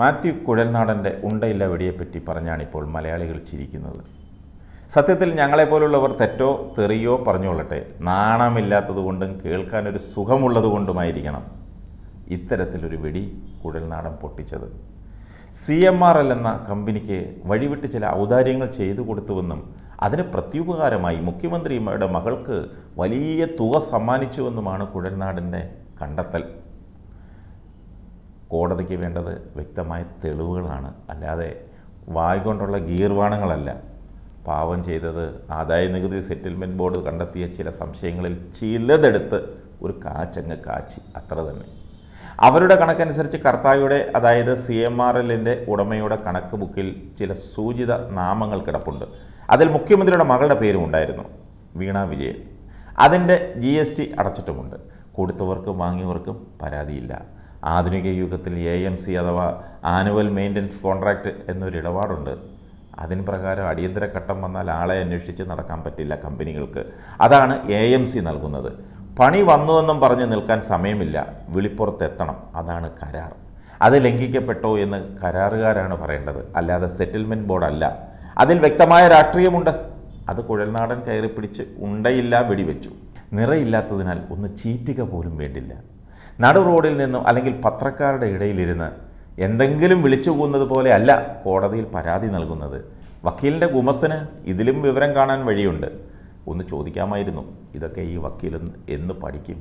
മാത്യു കുഴൽനാടൻ്റെ ഉണ്ടയില്ല വെടിയെപ്പറ്റി പറഞ്ഞാണിപ്പോൾ മലയാളികൾ ചിരിക്കുന്നത് സത്യത്തിൽ ഞങ്ങളെപ്പോലുള്ളവർ തെറ്റോ തെറിയോ പറഞ്ഞുകൊള്ളട്ടെ നാണമില്ലാത്തതുകൊണ്ടും കേൾക്കാനൊരു സുഖമുള്ളതുകൊണ്ടുമായിരിക്കണം ഇത്തരത്തിലൊരു വെടി കുഴൽനാടൻ പൊട്ടിച്ചത് സി എം ആർ എൽ എന്ന കമ്പനിക്ക് വഴിവിട്ട് ചില ഔദാര്യങ്ങൾ ചെയ്തു കൊടുത്തുവെന്നും അതിന് പ്രത്യുപകാരമായി മുഖ്യമന്ത്രിയുടെ മകൾക്ക് വലിയ തുക സമ്മാനിച്ചുവെന്നുമാണ് കുഴൽനാടിൻ്റെ കണ്ടെത്തൽ കോടതിക്ക് വേണ്ടത് വ്യക്തമായ തെളിവുകളാണ് അല്ലാതെ വായ് കൊണ്ടുള്ള ഗീർവാണങ്ങളല്ല പാവം ചെയ്തത് ആദായ നികുതി സെറ്റിൽമെൻറ്റ് ബോർഡ് കണ്ടെത്തിയ ചില സംശയങ്ങളിൽ ചിലതെടുത്ത് ഒരു കാച്ചങ്ങ് കാച്ചി അത്ര തന്നെ അവരുടെ കണക്കനുസരിച്ച് കർത്താവിയുടെ അതായത് സി എം ആർ എല്ലിൻ്റെ ഉടമയുടെ കണക്ക് ബുക്കിൽ ചില സൂചിത നാമങ്ങൾ കിടപ്പുണ്ട് അതിൽ മുഖ്യമന്ത്രിയുടെ മകളുടെ പേരും ഉണ്ടായിരുന്നു വീണ വിജയൻ അതിൻ്റെ ജി എസ് ടി അടച്ചിട്ടുമുണ്ട് കൊടുത്തവർക്കും വാങ്ങിയവർക്കും പരാതിയില്ല ആധുനിക യുഗത്തിൽ എ എം സി അഥവാ ആനുവൽ മെയിൻ്റനൻസ് കോൺട്രാക്റ്റ് എന്നൊരു ഇടപാടുണ്ട് അതിന് പ്രകാരം അടിയന്തര ഘട്ടം വന്നാൽ ആളെ അന്വേഷിച്ച് നടക്കാൻ പറ്റില്ല കമ്പനികൾക്ക് അതാണ് എ എം സി നൽകുന്നത് പണി വന്നുവെന്നും പറഞ്ഞ് നിൽക്കാൻ സമയമില്ല വിളിപ്പുറത്തെത്തണം അതാണ് കരാർ അത് ലംഘിക്കപ്പെട്ടോ എന്ന് കരാറുകാരാണ് പറയേണ്ടത് അല്ലാതെ സെറ്റിൽമെൻറ്റ് ബോർഡല്ല അതിൽ വ്യക്തമായ രാഷ്ട്രീയമുണ്ട് അത് കുഴൽനാടൻ കയറി പിടിച്ച് ഉണ്ടയില്ല വെടിവെച്ചു നിറയില്ലാത്തതിനാൽ ഒന്ന് ചീറ്റുക പോലും വേണ്ടില്ല നടു റോഡിൽ നിന്നും അല്ലെങ്കിൽ പത്രക്കാരുടെ ഇടയിലിരുന്ന് എന്തെങ്കിലും വിളിച്ചു പോകുന്നത് പോലെ അല്ല കോടതിയിൽ പരാതി നൽകുന്നത് വക്കീലിൻ്റെ ഗുമസ്തന് ഇതിലും വിവരം കാണാൻ വഴിയുണ്ട് ഒന്ന് ചോദിക്കാമായിരുന്നു ഇതൊക്കെ ഈ വക്കീലൊന്ന് എന്ന് പഠിക്കും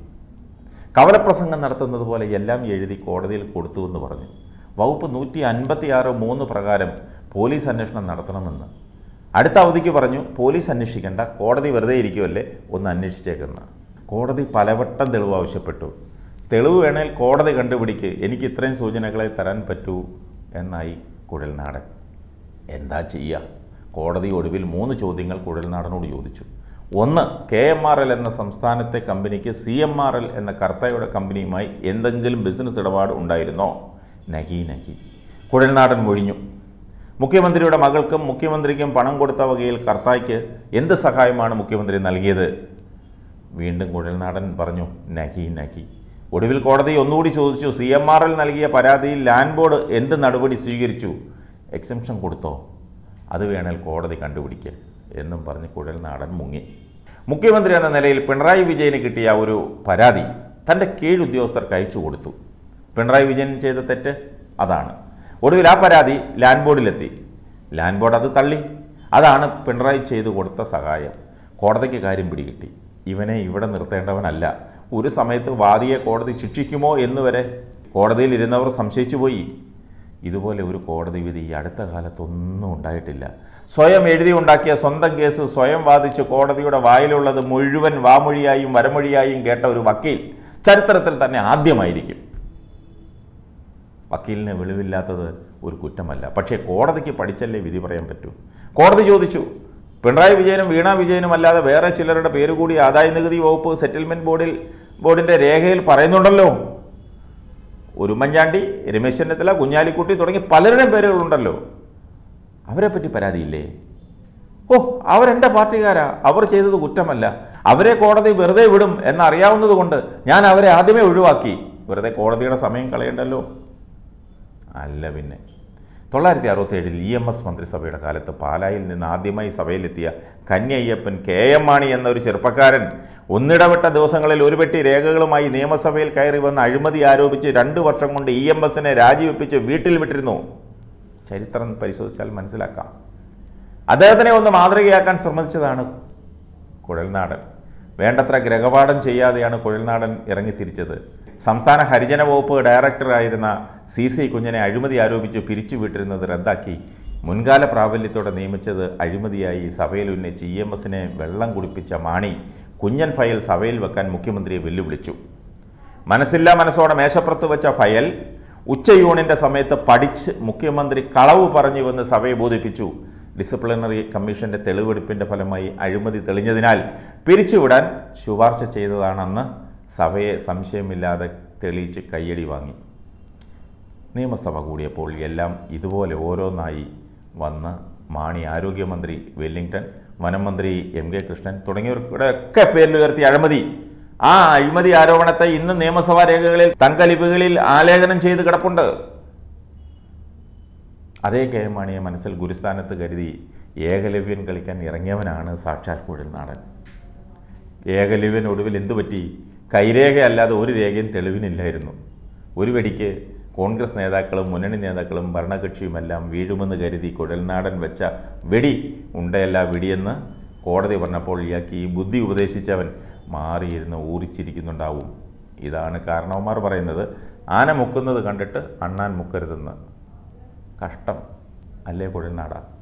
കവലപ്രസംഗം നടത്തുന്നത് പോലെ എല്ലാം എഴുതി കോടതിയിൽ കൊടുത്തു എന്ന് പറഞ്ഞു വകുപ്പ് നൂറ്റി അൻപത്തിയാറ് മൂന്ന് പ്രകാരം പോലീസ് അന്വേഷണം നടത്തണമെന്ന് അടുത്ത അവധിക്ക് പറഞ്ഞു പോലീസ് അന്വേഷിക്കേണ്ട കോടതി വെറുതെ ഇരിക്കുമല്ലേ ഒന്ന് അന്വേഷിച്ചേക്കുന്ന കോടതി പലവട്ടം തെളിവ് ആവശ്യപ്പെട്ടു തെളിവ് വേണേൽ കോടതി കണ്ടുപിടിക്ക് എനിക്ക് ഇത്രയും സൂചനകളെ തരാൻ പറ്റൂ എന്നായി കുഴൽനാടൻ എന്താ ചെയ്യുക കോടതി ഒടുവിൽ മൂന്ന് ചോദ്യങ്ങൾ കുഴൽനാടനോട് ചോദിച്ചു ഒന്ന് കെ എം ആർ എൽ എന്ന സംസ്ഥാനത്തെ കമ്പനിക്ക് സി എം ആർ എൽ എന്ന കർത്തയുടെ കമ്പനിയുമായി എന്തെങ്കിലും ബിസിനസ് ഇടപാട് ഉണ്ടായിരുന്നോ നഹി നഹി കുഴൽനാടൻ മൊഴിഞ്ഞു മുഖ്യമന്ത്രിയുടെ മകൾക്കും മുഖ്യമന്ത്രിക്കും പണം കൊടുത്ത വകയിൽ കർത്തായ്ക്ക് എന്ത് സഹായമാണ് മുഖ്യമന്ത്രി നൽകിയത് വീണ്ടും കുഴൽനാടൻ പറഞ്ഞു നഹി നഹി ഒടുവിൽ കോടതി ഒന്നുകൂടി ചോദിച്ചു സി എം ആറിൽ നൽകിയ പരാതിയിൽ ലാൻഡ് ബോർഡ് എന്ത് നടപടി സ്വീകരിച്ചു എക്സംഷൻ കൊടുത്തോ അത് വേണേൽ കോടതി കണ്ടുപിടിക്കുക എന്നും പറഞ്ഞ് നാടൻ മുങ്ങി മുഖ്യമന്ത്രി എന്ന നിലയിൽ പിണറായി വിജയന് കിട്ടിയ ഒരു പരാതി തൻ്റെ കീഴുദ്യോഗസ്ഥർക്ക് അയച്ചു കൊടുത്തു പിണറായി വിജയൻ ചെയ്ത തെറ്റ് അതാണ് ഒടുവിൽ ആ പരാതി ലാൻഡ് ബോർഡിലെത്തി ലാൻഡ് ബോർഡ് അത് തള്ളി അതാണ് പിണറായി ചെയ്തു കൊടുത്ത സഹായം കോടതിക്ക് കാര്യം പിടികിട്ടി ഇവനെ ഇവിടെ നിർത്തേണ്ടവനല്ല ഒരു സമയത്ത് വാദിയെ കോടതി ശിക്ഷിക്കുമോ എന്ന് വരെ കോടതിയിൽ ഇരുന്നവർ സംശയിച്ചു പോയി ഇതുപോലെ ഒരു കോടതി വിധി ഈ അടുത്ത കാലത്തൊന്നും ഉണ്ടായിട്ടില്ല സ്വയം എഴുതി ഉണ്ടാക്കിയ സ്വന്തം കേസ് സ്വയം വാദിച്ച് കോടതിയുടെ വായിലുള്ളത് മുഴുവൻ വാമൊഴിയായും വരമൊഴിയായും കേട്ട ഒരു വക്കീൽ ചരിത്രത്തിൽ തന്നെ ആദ്യമായിരിക്കും വക്കീലിന് വെളിവില്ലാത്തത് ഒരു കുറ്റമല്ല പക്ഷേ കോടതിക്ക് പഠിച്ചല്ലേ വിധി പറയാൻ പറ്റൂ കോടതി ചോദിച്ചു പിണറായി വിജയനും വീണ വിജയനും അല്ലാതെ വേറെ ചിലരുടെ പേര് കൂടി ആദായ നികുതി വകുപ്പ് സെറ്റിൽമെന്റ് ബോർഡിൽ ബോർഡിൻ്റെ രേഖയിൽ പറയുന്നുണ്ടല്ലോ ഉരുമ്മൻചാണ്ടി രമേശ് ചെന്നിത്തല കുഞ്ഞാലിക്കുട്ടി തുടങ്ങി പലരുടെയും പേരുകളുണ്ടല്ലോ അവരെ പറ്റി പരാതിയില്ലേ ഓ അവരെൻ്റെ പാർട്ടിക്കാരാ അവർ ചെയ്തത് കുറ്റമല്ല അവരെ കോടതി വെറുതെ വിടും എന്നറിയാവുന്നതുകൊണ്ട് ഞാൻ അവരെ ആദ്യമേ ഒഴിവാക്കി വെറുതെ കോടതിയുടെ സമയം കളയണ്ടല്ലോ അല്ല പിന്നെ തൊള്ളായിരത്തി അറുപത്തേഴിൽ ഇ എം എസ് മന്ത്രിസഭയുടെ കാലത്ത് പാലായിൽ നിന്ന് ആദ്യമായി സഭയിലെത്തിയ കന്യയ്യപ്പൻ കെ എം മാണി എന്നൊരു ചെറുപ്പക്കാരൻ ഒന്നിടവിട്ട ദിവസങ്ങളിൽ ഒരു പെട്ടി രേഖകളുമായി നിയമസഭയിൽ കയറി വന്ന് അഴിമതി ആരോപിച്ച് രണ്ട് വർഷം കൊണ്ട് ഇ എം എസിനെ രാജിവെപ്പിച്ച് വീട്ടിൽ വിട്ടിരുന്നു ചരിത്രം പരിശോധിച്ചാൽ മനസ്സിലാക്കാം അദ്ദേഹത്തിനെ ഒന്ന് മാതൃകയാക്കാൻ ശ്രമിച്ചതാണ് കുഴൽനാടൻ വേണ്ടത്ര ഗ്രഹപാഠം ചെയ്യാതെയാണ് കുഴൽനാടൻ ഇറങ്ങിത്തിരിച്ചത് സംസ്ഥാന ഹരിജന വകുപ്പ് ഡയറക്ടറായിരുന്ന സി സി കുഞ്ഞിനെ അഴിമതി ആരോപിച്ച് പിരിച്ചുവിട്ടിരുന്നത് റദ്ദാക്കി മുൻകാല പ്രാബല്യത്തോടെ നിയമിച്ചത് അഴിമതിയായി സഭയിൽ ഉന്നയിച്ച് ഇ എം എസിനെ വെള്ളം കുടിപ്പിച്ച മാണി കുഞ്ഞൻ ഫയൽ സഭയിൽ വെക്കാൻ മുഖ്യമന്ത്രിയെ വെല്ലുവിളിച്ചു മനസ്സില്ലാ മനസ്സോടെ മേശപ്പുറത്ത് വെച്ച ഫയൽ ഉച്ചയൂണിൻ്റെ സമയത്ത് പഠിച്ച് മുഖ്യമന്ത്രി കളവ് പറഞ്ഞുവെന്ന് സഭയെ ബോധിപ്പിച്ചു ഡിസിപ്ലിനറി കമ്മീഷൻ്റെ തെളിവെടുപ്പിൻ്റെ ഫലമായി അഴിമതി തെളിഞ്ഞതിനാൽ പിരിച്ചുവിടാൻ ശുപാർശ ചെയ്തതാണെന്ന് സഭയെ സംശയമില്ലാതെ തെളിയിച്ച് കയ്യടി വാങ്ങി നിയമസഭ കൂടിയപ്പോൾ എല്ലാം ഇതുപോലെ ഓരോന്നായി വന്ന് മാണി ആരോഗ്യമന്ത്രി വെല്ലിംഗ്ടൺ വനമന്ത്രി എം കെ കൃഷ്ണൻ തുടങ്ങിയവരുടെ ഒക്കെ പേരിൽ ഉയർത്തി അഴിമതി ആ അഴിമതി ആരോപണത്തെ ഇന്ന് നിയമസഭാ രേഖകളിൽ തങ്കലിപുകളിൽ ആലേഖനം ചെയ്ത് കിടപ്പുണ്ട് അതേ കെ എം മാണിയെ മനസ്സിൽ ഗുരുസ്ഥാനത്ത് കരുതി ഏകലവ്യൻ കളിക്കാൻ ഇറങ്ങിയവനാണ് സാക്ഷാൽ നാടൻ ഏകലവ്യൻ ഒടുവിൽ എന്തു പറ്റി കൈരേഖയല്ലാതെ ഒരു രേഖയും തെളിവിനില്ലായിരുന്നു ഒരു വെടിക്ക് കോൺഗ്രസ് നേതാക്കളും മുന്നണി നേതാക്കളും ഭരണകക്ഷിയുമെല്ലാം വീഴുമെന്ന് കരുതി കുഴൽനാടൻ വെച്ച വെടി ഉണ്ടയല്ല വെടിയെന്ന് കോടതി പറഞ്ഞപ്പോൾ ഇയാൾക്ക് ഈ ബുദ്ധി ഉപദേശിച്ചവൻ മാറിയിരുന്ന് ഊറിച്ചിരിക്കുന്നുണ്ടാവും ഇതാണ് കാരണവന്മാർ പറയുന്നത് ആന മുക്കുന്നത് കണ്ടിട്ട് അണ്ണാൻ മുക്കരുതെന്ന് കഷ്ടം അല്ലേ കുഴൽനാടാണ്